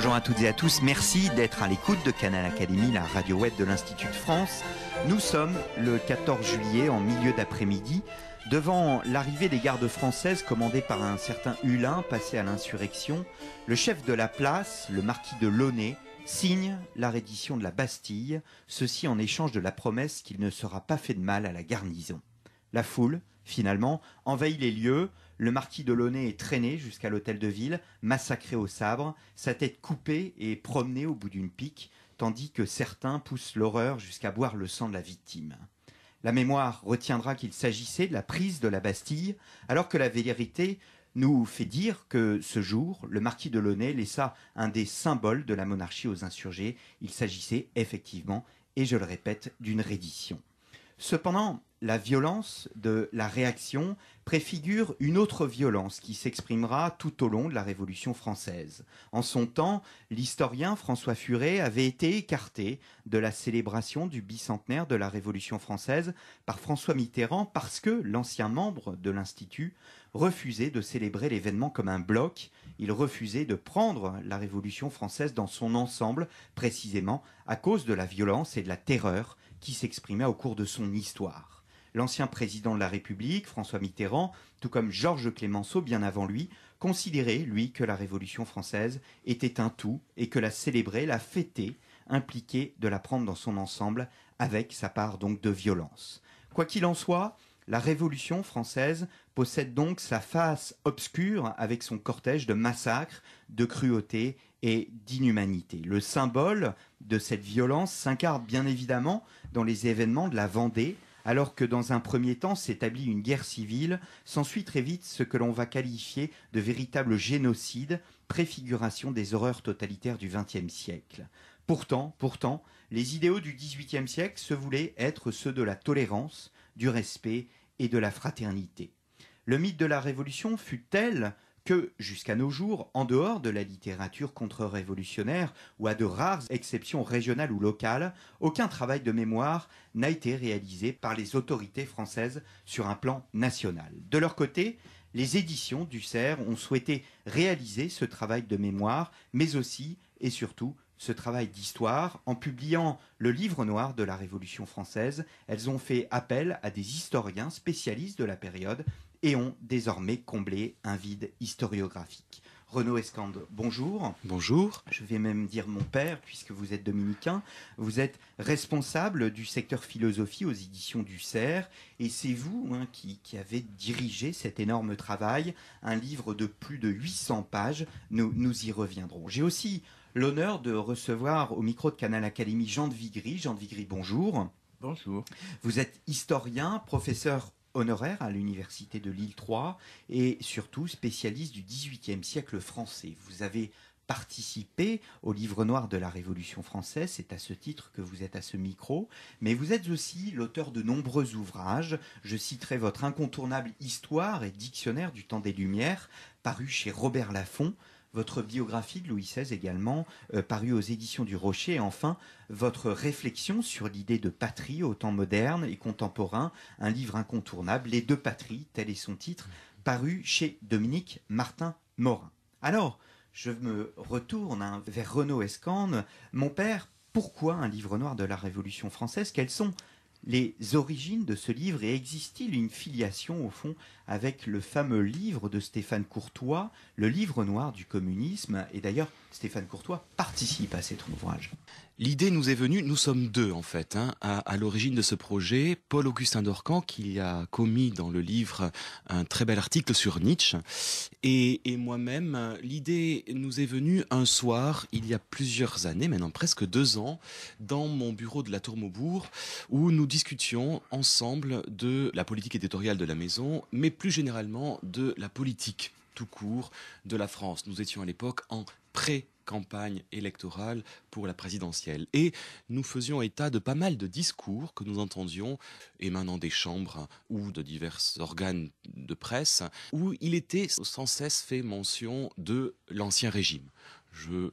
Bonjour à toutes et à tous, merci d'être à l'écoute de Canal Académie, la radio web de l'Institut de France. Nous sommes le 14 juillet en milieu d'après-midi devant l'arrivée des gardes françaises commandées par un certain Hulin passé à l'insurrection. Le chef de la place, le marquis de Launay, signe la reddition de la Bastille, ceci en échange de la promesse qu'il ne sera pas fait de mal à la garnison. La foule, finalement, envahit les lieux, le marquis de Launay est traîné jusqu'à l'hôtel de ville, massacré au sabre, sa tête coupée et promenée au bout d'une pique, tandis que certains poussent l'horreur jusqu'à boire le sang de la victime. La mémoire retiendra qu'il s'agissait de la prise de la Bastille, alors que la vérité nous fait dire que ce jour, le marquis de Launay laissa un des symboles de la monarchie aux insurgés. Il s'agissait effectivement, et je le répète, d'une reddition. Cependant, la violence de la réaction préfigure une autre violence qui s'exprimera tout au long de la Révolution française. En son temps, l'historien François Furet avait été écarté de la célébration du bicentenaire de la Révolution française par François Mitterrand parce que l'ancien membre de l'Institut refusait de célébrer l'événement comme un bloc, il refusait de prendre la Révolution française dans son ensemble, précisément à cause de la violence et de la terreur qui s'exprimait au cours de son histoire. L'ancien président de la République, François Mitterrand, tout comme Georges Clémenceau bien avant lui, considérait, lui, que la Révolution française était un tout et que la célébrer, la fêter, impliquait de la prendre dans son ensemble avec sa part donc de violence. Quoi qu'il en soit, la Révolution française possède donc sa face obscure avec son cortège de massacres, de cruautés et d'inhumanité. Le symbole de cette violence s'incarne bien évidemment dans les événements de la Vendée, alors que dans un premier temps s'établit une guerre civile, s'ensuit très vite ce que l'on va qualifier de véritable génocide, préfiguration des horreurs totalitaires du XXe siècle. Pourtant, pourtant, les idéaux du XVIIIe siècle se voulaient être ceux de la tolérance, du respect et de la fraternité. Le mythe de la Révolution fut tel que jusqu'à nos jours, en dehors de la littérature contre-révolutionnaire ou à de rares exceptions régionales ou locales, aucun travail de mémoire n'a été réalisé par les autorités françaises sur un plan national. De leur côté, les éditions du CERF ont souhaité réaliser ce travail de mémoire, mais aussi et surtout ce travail d'histoire. En publiant le livre noir de la Révolution française, elles ont fait appel à des historiens spécialistes de la période et ont désormais comblé un vide historiographique. Renaud Escande, bonjour. Bonjour. Je vais même dire mon père, puisque vous êtes dominicain. Vous êtes responsable du secteur philosophie aux éditions du CERF, et c'est vous hein, qui, avez dirigé cet énorme travail, un livre de plus de 800 pages. Nous, nous y reviendrons. J'ai aussi l'honneur de recevoir au micro de Canal Académie Jean de Vigry. Jean de Vigry, bonjour. Bonjour. Vous êtes historien, professeur honoraire à l'université de Lille 3 et surtout spécialiste du XVIIIe siècle français. Vous avez participé au livre noir de la Révolution française, c'est à ce titre que vous êtes à ce micro, mais vous êtes aussi l'auteur de nombreux ouvrages. Je citerai votre incontournable Histoire et Dictionnaire du temps des Lumières, paru chez Robert Laffont, votre biographie de Louis XVI également, euh, parue aux éditions du Rocher, et enfin votre réflexion sur l'idée de patrie au temps moderne et contemporain, un livre incontournable, Les deux patries, tel est son titre, paru chez Dominique Martin Morin. Alors, je me retourne hein, vers Renaud Escande. Mon père, pourquoi un livre noir de la Révolution française Quels sont les origines de ce livre et existe-t-il une filiation au fond avec le fameux livre de Stéphane Courtois, le livre noir du communisme Et d'ailleurs, Stéphane Courtois participe à cet ouvrage. L'idée nous est venue, nous sommes deux en fait, hein, à, l'origine de ce projet, Paul-Augustin Dorcan qui a commis dans le livre un très bel article sur Nietzsche, et, et moi-même, l'idée nous est venue un soir, il y a plusieurs années, maintenant presque deux ans, dans mon bureau de la Tour Maubourg, où nous discutions ensemble de la politique éditoriale de la maison, mais plus généralement de la politique tout court de la France. Nous étions à l'époque en pré-campagne électorale pour la présidentielle. Et nous faisions état de pas mal de discours que nous entendions émanant des chambres ou de divers organes de presse, où il était sans cesse fait mention de l'ancien régime je euh,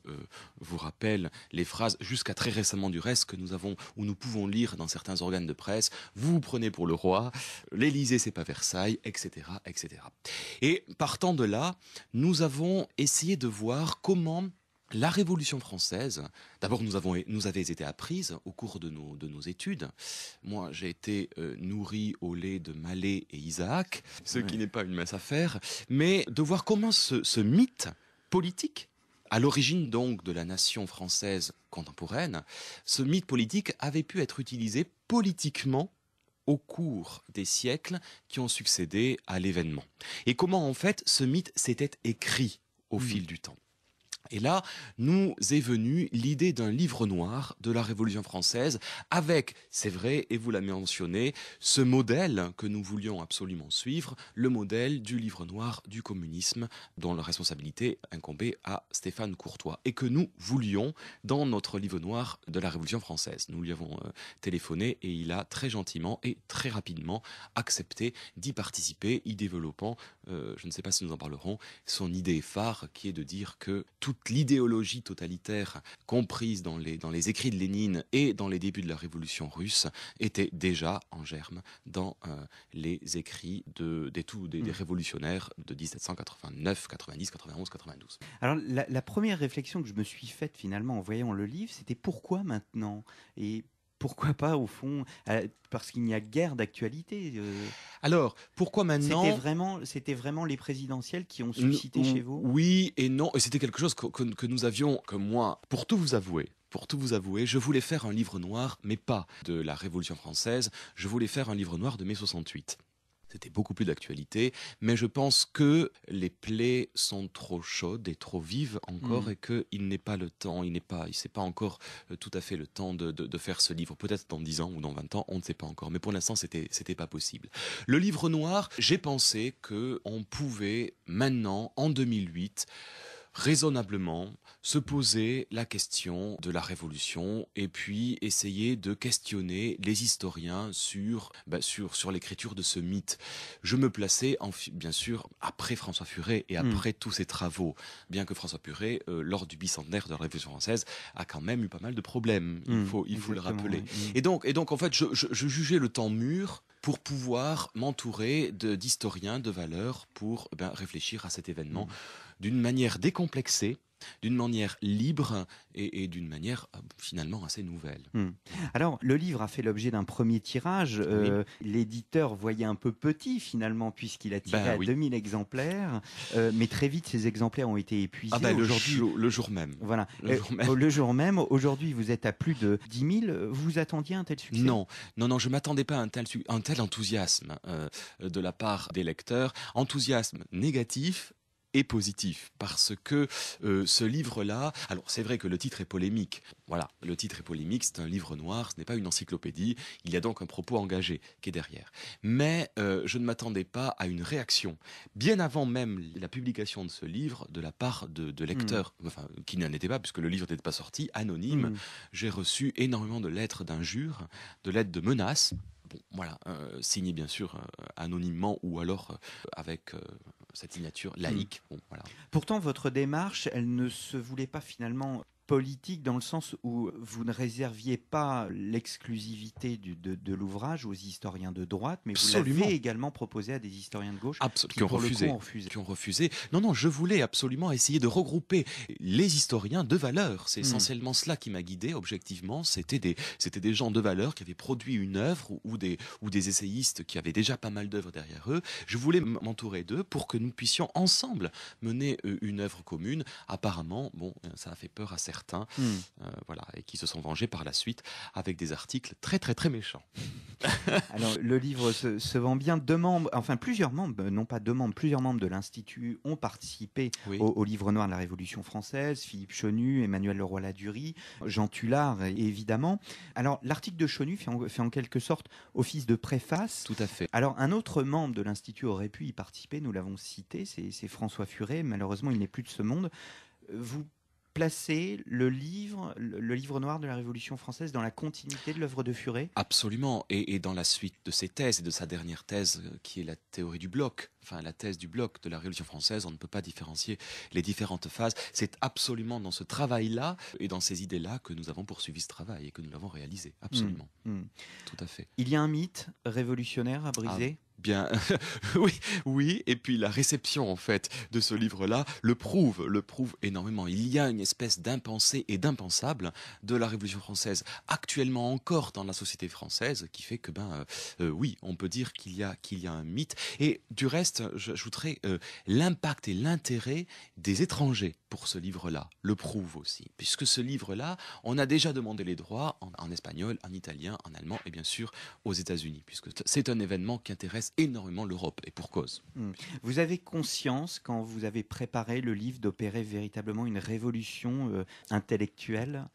vous rappelle les phrases, jusqu'à très récemment du reste, que nous avons ou nous pouvons lire dans certains organes de presse. Vous vous prenez pour le roi, l'Élysée, c'est pas Versailles, etc., etc. Et partant de là, nous avons essayé de voir comment la Révolution française, d'abord nous, avons, été apprises au cours de nos, études. Moi, j'ai été euh, nourri au lait de Mallet et Isaac, ce qui n'est pas une mince affaire, mais de voir comment ce mythe politique à l'origine donc de la nation française contemporaine, ce mythe politique avait pu être utilisé politiquement au cours des siècles qui ont succédé à l'événement. Et comment en fait ce mythe s'était écrit au mmh. fil du temps. Et là, nous est venue l'idée d'un livre noir de la Révolution française avec, c'est vrai, et vous l'avez mentionné, ce modèle que nous voulions absolument suivre, le modèle du livre noir du communisme dont la responsabilité incombait à Stéphane Courtois et que nous voulions dans notre livre noir de la Révolution française. Nous lui avons euh, téléphoné et il a très gentiment et très rapidement accepté d'y participer, y développant, euh, je ne sais pas si nous en parlerons, son idée phare qui est de dire que tout l'idéologie totalitaire comprise dans les, écrits de Lénine et dans les débuts de la révolution russe était déjà en germe dans euh, les écrits de, des, mm. révolutionnaires de 1789, 90, 91, 92. Alors la, la première réflexion que je me suis faite finalement en voyant le livre, c'était pourquoi maintenant Et pourquoi pas au fond euh, Parce qu'il n'y a guère d'actualité. Euh. Alors, pourquoi maintenant C'était vraiment, c'était vraiment les présidentielles qui ont suscité chez vous Oui et non. Et c'était quelque chose que, nous avions, que moi, pour tout vous avouer, pour tout vous avouer, je voulais faire un livre noir, mais pas de la Révolution française, je voulais faire un livre noir de mai 68. C'était beaucoup plus d'actualité, mais je pense que les plaies sont trop chaudes et trop vives encore mm. et et qu'il n'est pas le temps, il n'est pas, il sait pas encore euh, tout à fait le temps de, faire ce livre. Peut-être dans 10 ans ou dans 20 ans, on ne sait pas encore, mais pour l'instant, c'était, c'était pas possible. Le livre noir, j'ai pensé que on pouvait maintenant, en 2008, raisonnablement se poser la question de la Révolution et puis essayer de questionner les historiens sur, bah, sur, l'écriture de ce mythe. Je me plaçais, bien sûr, après François Furet et hmm. après tous ses travaux, bien que François Furet, euh, lors du bicentenaire de la Révolution française, a quand même eu pas mal de problèmes, il hmm. faut, il faut le rappeler. Et, donc, et donc, en fait, je, jugeais le temps mûr pour pouvoir m'entourer d'historiens de, valeur pour eh ben, réfléchir à cet événement. Hmm d'une manière décomplexée, d'une manière libre et, d'une manière euh, finalement assez nouvelle. Hmm. Alors, le livre a fait l'objet d'un premier tirage. Euh, l'éditeur voyait un peu petit finalement, puisqu'il a tiré ben à 2000 exemplaires. Euh, mais très vite, ces exemplaires ont été épuisés. Ah ben le, jour, le, jour, même. Voilà. Le jour même. Aujourd'hui, vous êtes à plus de 10 000. Vous attendiez un tel succès Non, non, non, je ne m'attendais pas à un tel, un tel enthousiasme de la part des lecteurs. Enthousiasme négatif, et positif parce que euh, ce livre-là, alors c'est vrai que le titre est polémique. Voilà, le titre est polémique, c'est un livre noir, ce n'est pas une encyclopédie, il y a donc un propos engagé qui est derrière. Mais euh, je ne m'attendais pas à une réaction bien avant même la publication de ce livre de la part de, hmm. lecteurs, enfin qui n'en étaient pas puisque le livre n'était pas sorti, anonyme. Hmm. J'ai reçu énormément de lettres d'injures, de lettres de menaces Bon, voilà, euh, signé bien sûr euh, anonymement ou alors euh, avec cette signature laïque. Hmm. Pourtant, votre démarche, elle ne se voulait pas finalement politique dans le sens où vous ne réserviez pas l'exclusivité de, de l'ouvrage aux historiens de droite, mais vous l'avez également proposé à des historiens de gauche qui, ont refusé, Non, non, je voulais absolument essayer de regrouper les historiens de valeur. C'est mhm. essentiellement cela qui m'a guidé, objectivement. C'était des, des gens de valeur qui avaient produit une œuvre ou, des, ou des essayistes qui avaient déjà pas mal d'œuvres derrière eux. Je voulais m'entourer d'eux pour que nous puissions ensemble mener euh, une œuvre commune. Apparemment, bon, ça a fait peur à certains certains, hein, hmm. euh, voilà, et qui se sont vengés par la suite avec des articles très très très méchants. Alors le livre se, vend bien. Deux membres, enfin plusieurs membres, euh, non pas deux membres, plusieurs membres de l'institut ont participé au, livre noir de la Révolution française. Philippe Chenu, Emmanuel Leroy Ladurie, Jean Tullard, évidemment. Alors l'article de Chenu fait en, fait en quelque sorte office de préface. Tout à fait. Alors un autre membre de l'institut aurait pu y participer. Nous l'avons cité, c'est François Furet. Malheureusement, il n'est plus de ce monde. Euh, vous placer le livre, le livre noir de la Révolution française dans la continuité de l'œuvre de Furet Absolument, et, dans la suite de ses thèses et de sa dernière thèse euh, qui est la théorie du bloc, enfin la thèse du bloc de la Révolution française, on ne peut pas différencier les différentes phases. C'est absolument dans ce travail-là et dans ces idées-là que nous avons poursuivi ce travail et que nous l'avons réalisé, hmm. absolument. Hmm. Tout à fait. Il y a un mythe révolutionnaire à briser ah. Bien, oui, oui, et puis la réception en fait de ce livre-là le prouve, le prouve énormément. Il y a une espèce d'impensé et d'impensable de la Révolution française actuellement encore dans la société française qui fait que ben euh, euh, oui, on peut dire qu'il y a qu'il y a un mythe. Et du reste, j'ajouterais euh, l'impact et l'intérêt des étrangers pour ce livre-là le prouve aussi, puisque ce livre-là, on a déjà demandé les droits en, en espagnol, en italien, en allemand et bien sûr aux États-Unis, puisque c'est un événement qui intéresse énormément l'Europe, et pour cause. Hmm. Vous avez conscience, quand vous avez préparé le livre, d'opérer véritablement une révolution euh, intellectuelle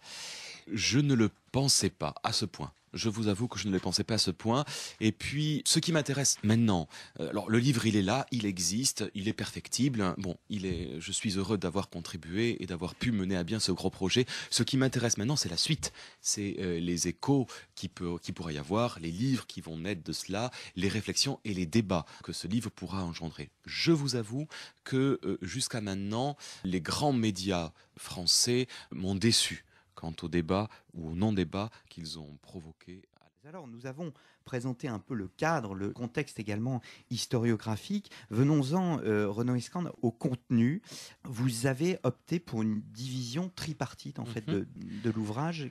Je ne le pensais pas à ce point. Je vous avoue que je ne le pensais pas à ce point. Et puis, ce qui m'intéresse maintenant, euh, alors le livre, il est là, il existe, il est perfectible. Bon, il est, je suis heureux d'avoir contribué et d'avoir pu mener à bien ce gros projet. Ce qui m'intéresse maintenant, c'est la suite. C'est euh, les échos qui, peut, qui y avoir, les livres qui vont naître de cela, les réflexions et les débats que ce livre pourra engendrer. Je vous avoue que euh, jusqu'à maintenant, les grands médias français m'ont déçu quant au débat ou au non-débat qu'ils ont provoqué. Alors nous avons présenté un peu le cadre, le contexte également historiographique. Venons-en, euh, Renaud Iskand, au contenu. Vous avez opté pour une division tripartite en fait mhm. de, de l'ouvrage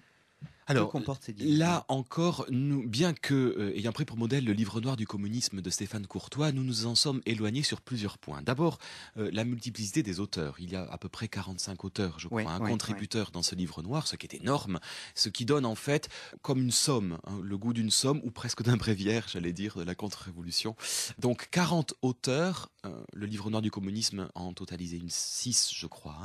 alors, là encore, nous, bien que, euh, ayant pris pour modèle le livre noir du communisme de Stéphane Courtois, nous nous en sommes éloignés sur plusieurs points. D'abord, euh, la multiplicité des auteurs. Il y a à peu près 45 auteurs, je crois, un contributeur dans ce livre noir, ce qui est énorme, ce qui donne en fait comme une somme, hein, le goût d'une somme, ou presque d'un bréviaire, j'allais dire, de la contre-révolution. Donc 40 auteurs, euh, le livre noir du communisme en totalisait une 6, je crois,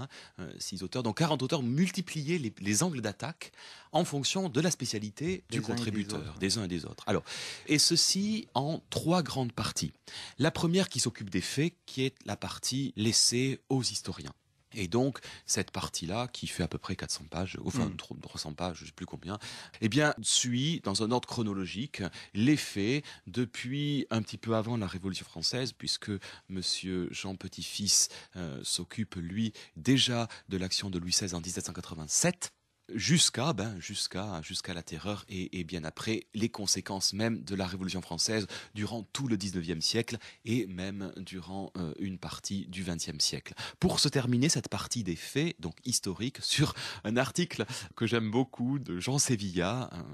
6 hein, auteurs, donc 40 auteurs multipliaient les, les angles d'attaque en fonction de la spécialité du contributeur, des, uns et des autres. Alors, et ceci en trois grandes parties. La première qui s'occupe des faits, qui est la partie laissée aux historiens. Et donc, cette partie-là, qui fait à peu près 400 pages, enfin 300 hmm. pages, je ne sais plus combien, eh bien, suit dans un ordre chronologique les faits depuis un petit peu avant la Révolution française, puisque M. Jean Petit-Fils euh, s'occupe, lui, déjà de l'action de Louis XVI en 1787 jusqu'à ben, jusqu'à jusqu'à la terreur et, bien après les conséquences même de la Révolution française durant tout le 19e siècle et même durant euh, une partie du 20e siècle. Pour se terminer cette partie des faits, donc historiques sur un article que j'aime beaucoup de Jean Sévilla, un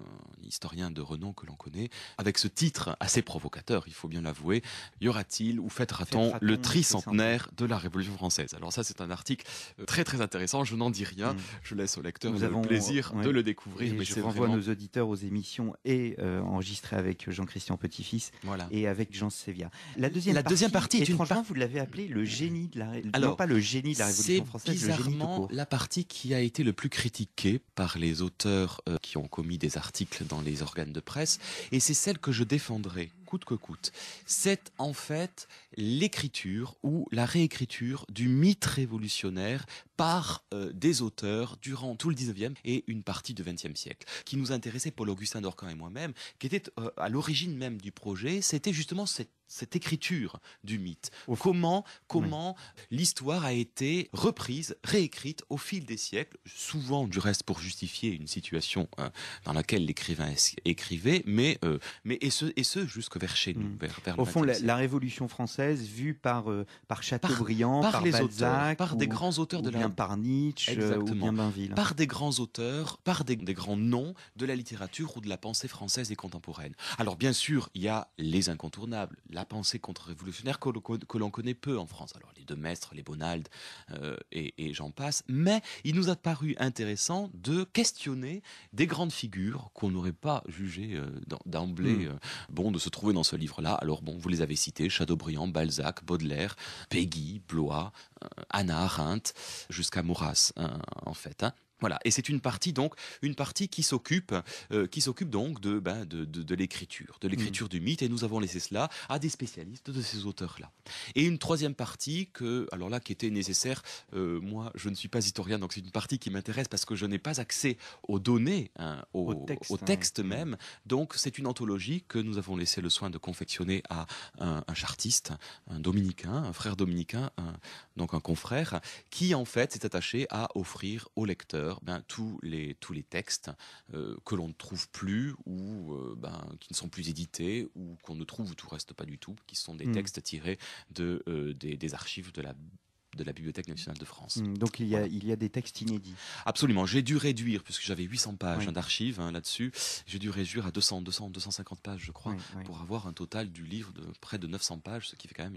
historien de renom que l'on connaît, avec ce titre assez provocateur, il faut bien l'avouer, y aura-t-il ou fêtera-t-on le tricentenaire de la Révolution française Alors ça c'est un article euh, très très intéressant, je n'en dis rien, mm. je laisse au lecteur. Nous avons plaisir euh, de le découvrir. je renvoie nos auditeurs aux émissions et euh, enregistrées avec Jean-Christian Petit-Fils et avec Jean Sévia. La deuxième la partie, deuxième partie est vous l'avez appelé le génie de la Alors, pas le génie de la Révolution française, bizarrement la partie qui a été le plus critiquée par les auteurs euh, qui ont commis des articles dans les organes de presse et c'est celle que je défendrai que coûte. C'est en fait l'écriture ou la réécriture du mythe révolutionnaire par euh, des auteurs durant tout le 19e et une partie du 20e siècle, qui nous intéressait Paul-Augustin Dorcan et moi-même, qui était euh, à l'origine même du projet, c'était justement cette cette écriture du mythe. comment comment l'histoire a été reprise, réécrite au fil des siècles, souvent du reste pour justifier une situation euh, dans laquelle l'écrivain écrivait, mais, euh, mais et ce, et ce jusque vers chez nous. Mm. au fond, la, Révolution française vue par, euh, par Chateaubriand, par, les Balzac, par des grands auteurs de la... par Nietzsche, ou bien Bainville. Par des grands auteurs, par des, des grands noms de la littérature ou de la pensée française et contemporaine. Alors bien sûr, il y a les incontournables, la pensée contre-révolutionnaire que, l'on connaît peu en France. Alors les deux maîtres, les Bonald euh, et, j'en passe. Mais il nous a paru intéressant de questionner des grandes figures qu'on n'aurait pas jugées euh, d'emblée hmm. euh, bon de se trouver dans ce livre-là. Alors bon, vous les avez cités, Chateaubriand, Balzac, Baudelaire, Peggy, Blois, Anna Arendt, jusqu'à Maurras hein, en fait. Hein. Voilà, et c'est une partie donc, une partie qui s'occupe, euh, qui s'occupe donc ben, de, de, l'écriture, de l'écriture mm. du mythe, et nous avons laissé cela à des spécialistes de ces auteurs-là. Et une troisième partie que, alors là, qui était nécessaire. Euh, moi, je ne suis pas historien, donc c'est une partie qui m'intéresse parce que je n'ai pas accès aux données, aux, hein, au, au hein. texte même. Donc c'est une anthologie que nous avons laissé le soin de confectionner à un, chartiste, un dominicain, un frère dominicain, donc un confrère, qui en fait s'est attaché à offrir aux lecteurs ben, tous, les, tous les textes euh, que l'on ne trouve plus ou euh, ben, qui ne sont plus édités ou qu'on ne trouve ou tout reste pas du tout, qui sont des hmm. textes tirés de, euh, des, des archives de la de la Bibliothèque nationale de France. Hmm, donc il y a, il y a des textes inédits. Absolument. J'ai dû réduire, puisque j'avais 800 pages d'archives hein, là-dessus, j'ai dû réduire à 200, 200, 250 pages, je crois, pour avoir un total du livre de près de 900 pages, ce qui fait quand même une